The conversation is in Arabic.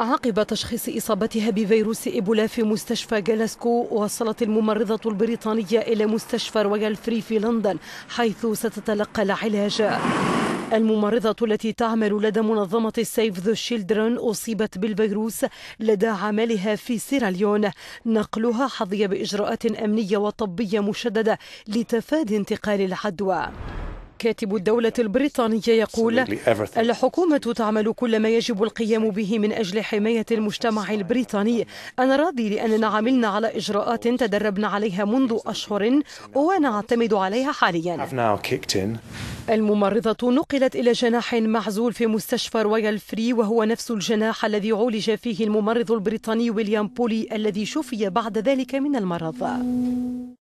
عقب تشخيص إصابتها بفيروس إيبولا في مستشفى جلاسكو وصلت الممرضة البريطانية إلى مستشفى رويال فري في لندن حيث ستتلقى العلاج الممرضة التي تعمل لدى منظمة سيف ذا شيلدرن أصيبت بالفيروس لدى عملها في سيراليون نقلها حظي بإجراءات أمنية وطبية مشددة لتفادي انتقال العدوى كاتب الدولة البريطانية يقول الحكومة تعمل كل ما يجب القيام به من أجل حماية المجتمع البريطاني أنا راضي لأننا عملنا على إجراءات تدربنا عليها منذ أشهر ونعتمد عليها حاليا الممرضة نقلت إلى جناح معزول في مستشفى رويال فري وهو نفس الجناح الذي عولج فيه الممرض البريطاني ويليام بولي الذي شفي بعد ذلك من المرض